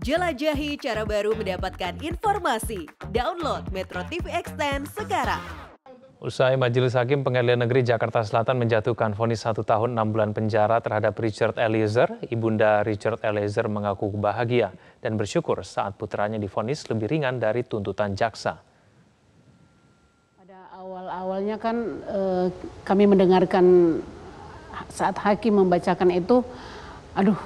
Jelajahi cara baru mendapatkan informasi. Download Metro TV Extend sekarang. Usai Majelis Hakim Pengadilan Negeri Jakarta Selatan menjatuhkan vonis satu tahun enam bulan penjara terhadap Richard Eliezer, Ibunda Richard Eliezer mengaku bahagia dan bersyukur saat putranya difonis lebih ringan dari tuntutan jaksa. Pada awal-awalnya kan eh, kami mendengarkan saat hakim membacakan itu, aduh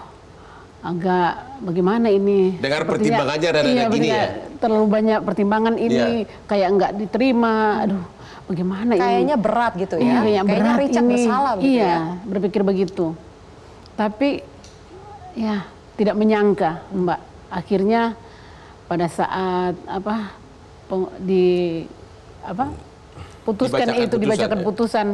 agak bagaimana ini. Dengar pertimbangannya rada iya, gini ya. Terlalu banyak pertimbangan ini iya. kayak nggak diterima. Aduh, bagaimana kayaknya ini? Kayaknya berat gitu ya. Iya, kayaknya berat Richard ini. bersalah gitu iya, ya. berpikir begitu. Tapi ya tidak menyangka, Mbak. Akhirnya pada saat apa peng, di apa putuskan dibacakan itu putusan, dibacakan ya. putusan.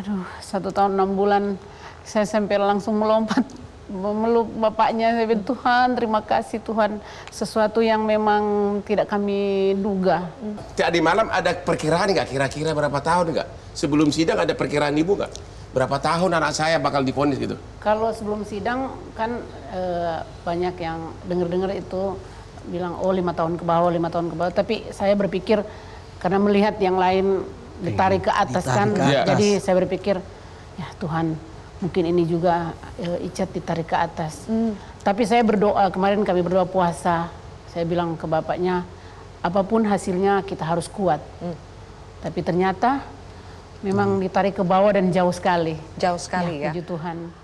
Aduh, satu tahun enam bulan saya sampai langsung melompat memeluk bapaknya saya Tuhan terima kasih Tuhan sesuatu yang memang tidak kami duga. Tadi malam ada perkiraan nggak kira-kira berapa tahun nggak sebelum sidang ada perkiraan ibu nggak berapa tahun anak saya bakal diponis gitu? Kalau sebelum sidang kan e, banyak yang dengar-dengar itu bilang oh lima tahun ke bawah lima tahun ke bawah tapi saya berpikir karena melihat yang lain ditarik ke atas ditarik kan ke atas. jadi saya berpikir ya Tuhan mungkin ini juga e, Icat ditarik ke atas. Hmm. Tapi saya berdoa, kemarin kami berdoa puasa. Saya bilang ke bapaknya, apapun hasilnya kita harus kuat. Hmm. Tapi ternyata memang hmm. ditarik ke bawah dan jauh sekali. Jauh sekali ya. ya. Tuhan.